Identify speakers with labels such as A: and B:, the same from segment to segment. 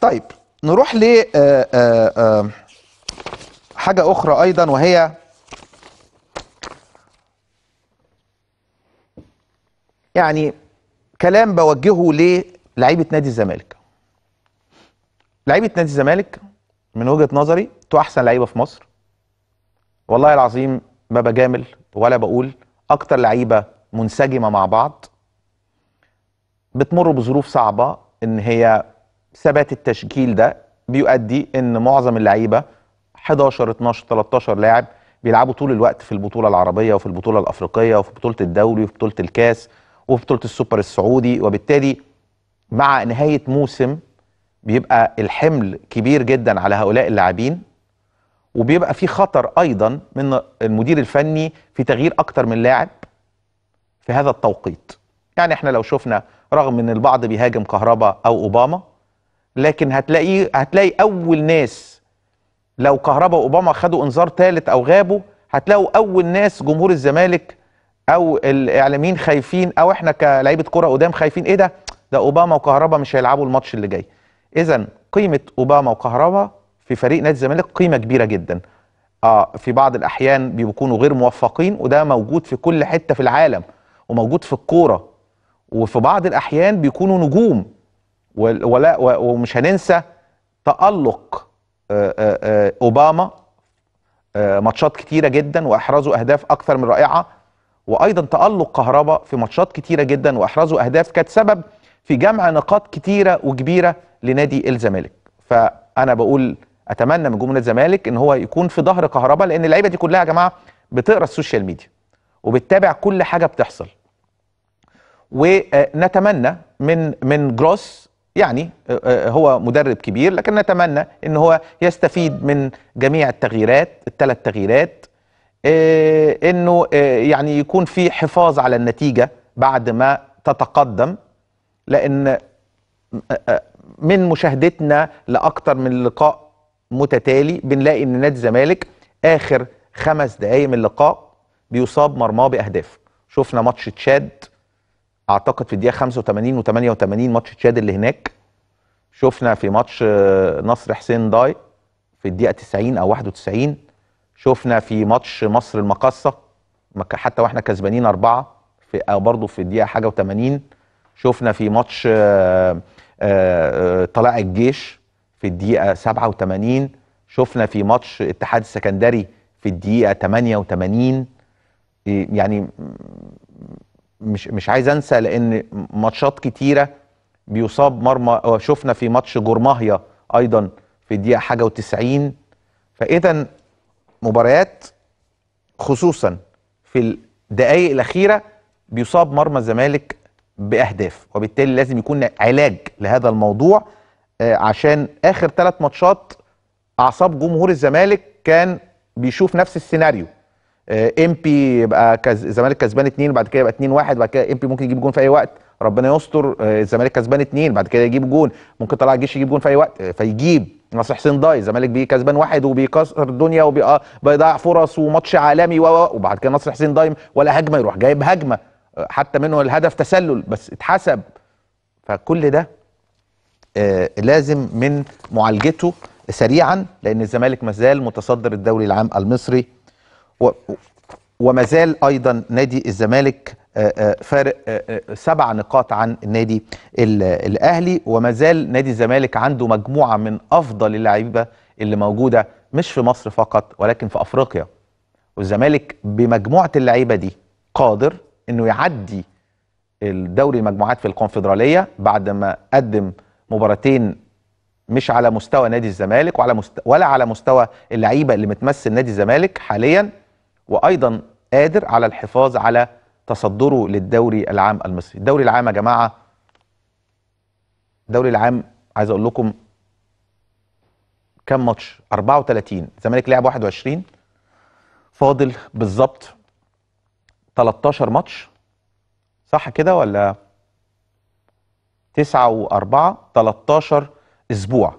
A: طيب نروح ل آه، آه، آه، حاجة أخرى أيضا وهي يعني كلام بوجهه للعيبة نادي الزمالك لعيبة نادي الزمالك من وجهة نظري انتوا أحسن لعيبة في مصر والله العظيم ما بجامل ولا بقول أكتر لعيبة منسجمة مع بعض بتمر بظروف صعبة إن هي ثبات التشكيل ده بيؤدي ان معظم اللعيبه 11 12 13 لاعب بيلعبوا طول الوقت في البطوله العربيه وفي البطوله الافريقيه وفي بطوله الدوري وفي بطوله الكاس وفي بطوله السوبر السعودي وبالتالي مع نهايه موسم بيبقى الحمل كبير جدا على هؤلاء اللاعبين وبيبقى في خطر ايضا من المدير الفني في تغيير اكتر من لاعب في هذا التوقيت يعني احنا لو شفنا رغم ان البعض بيهاجم كهربا او اوباما لكن هتلاقيه هتلاقي اول ناس لو كهربا واوباما خدوا انذار ثالث او غابوا هتلاقوا اول ناس جمهور الزمالك او الاعلاميين خايفين او احنا كلعيبه كره قدام خايفين ايه ده ده اوباما وكهربا مش هيلعبوا الماتش اللي جاي اذا قيمه اوباما وكهربا في فريق نادي الزمالك قيمه كبيره جدا اه في بعض الاحيان بيكونوا غير موفقين وده موجود في كل حته في العالم وموجود في الكوره وفي بعض الاحيان بيكونوا نجوم ولا ومش هننسى تألق آه، آه، آه، أوباما ماتشات كتيرة جدا وأحرزوا أهداف أكثر من رائعة وأيضا تألق كهرباء في ماتشات كتيرة جدا وأحرزوا أهداف كانت سبب في جمع نقاط كتيرة وكبيرة لنادي الزمالك فأنا بقول أتمنى من جمهور الزمالك إن هو يكون في ظهر كهرباء لأن اللعيبة دي كلها يا جماعة بتقرا السوشيال ميديا وبتتابع كل حاجة بتحصل ونتمنى من من جروس يعني آه، آه، هو مدرب كبير لكن نتمنى ان هو يستفيد من جميع التغييرات الثلاث تغييرات آه، انه يعني يكون في حفاظ على النتيجه بعد ما تتقدم لان من مشاهدتنا لاكثر من لقاء متتالي بنلاقي ان نادي الزمالك اخر خمس دقائق من اللقاء بيصاب مرماه باهداف شفنا ماتش تشاد اعتقد في الدقيقه 85 و88 ماتش تشاد اللي هناك شفنا في ماتش آه، نصر حسين داي في الدقيقه 90 او 91 شفنا في ماتش مصر المقصه حتى واحنا كسبانين اربعه في آه، برضه في الدقيقه حاجه و80 شفنا في ماتش آه، طلائع الجيش في الدقيقه 87 شفنا في ماتش اتحاد السكندري في الدقيقه 88 يعني مش مش عايز انسى لان ماتشات كتيره بيصاب مرمى آه، شفنا في ماتش جورماهيا ايضا في الدقيقه حاجه و90 فاذا مباريات خصوصا في الدقائق الاخيره بيصاب مرمى الزمالك باهداف وبالتالي لازم يكون علاج لهذا الموضوع آه، عشان اخر ثلاث ماتشات اعصاب جمهور الزمالك كان بيشوف نفس السيناريو ام آه، بي يبقى الزمالك كسبان 2 بعد كده يبقى 2 1 بعد كده ام بي ممكن يجيب جون في اي وقت ربنا يستر آه، الزمالك كسبان 2 بعد كده يجيب جون ممكن طلع الجيش يجيب جون في اي وقت آه، فيجيب ناصر حسين ضاي الزمالك بيه كسبان واحد وبيكسر الدنيا وبيضيع فرص وماتش عالمي وبعد كده ناصر حسين ضايم ولا هجمه يروح جايب هجمه حتى منه الهدف تسلل بس اتحسب فكل ده لازم من معالجته سريعا لان الزمالك مازال متصدر الدوري العام المصري وما زال ايضا نادي الزمالك فارق سبع نقاط عن النادي الاهلي وما زال نادي الزمالك عنده مجموعه من افضل اللعيبه اللي موجوده مش في مصر فقط ولكن في افريقيا والزمالك بمجموعه اللعيبه دي قادر انه يعدي الدوري المجموعات في الكونفدراليه بعد ما قدم مباراتين مش على مستوى نادي الزمالك وعلى ولا على مستوى اللعيبه اللي متمثل نادي الزمالك حاليا وايضا قادر على الحفاظ على تصدره للدوري العام المصري الدوري العام يا جماعه الدوري العام عايز اقول لكم كام ماتش 34 الزمالك لعب 21 فاضل بالظبط 13 ماتش صح كده ولا 9 و4 13 اسبوع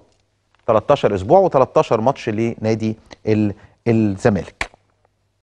A: 13 اسبوع و13 ماتش لنادي الزمالك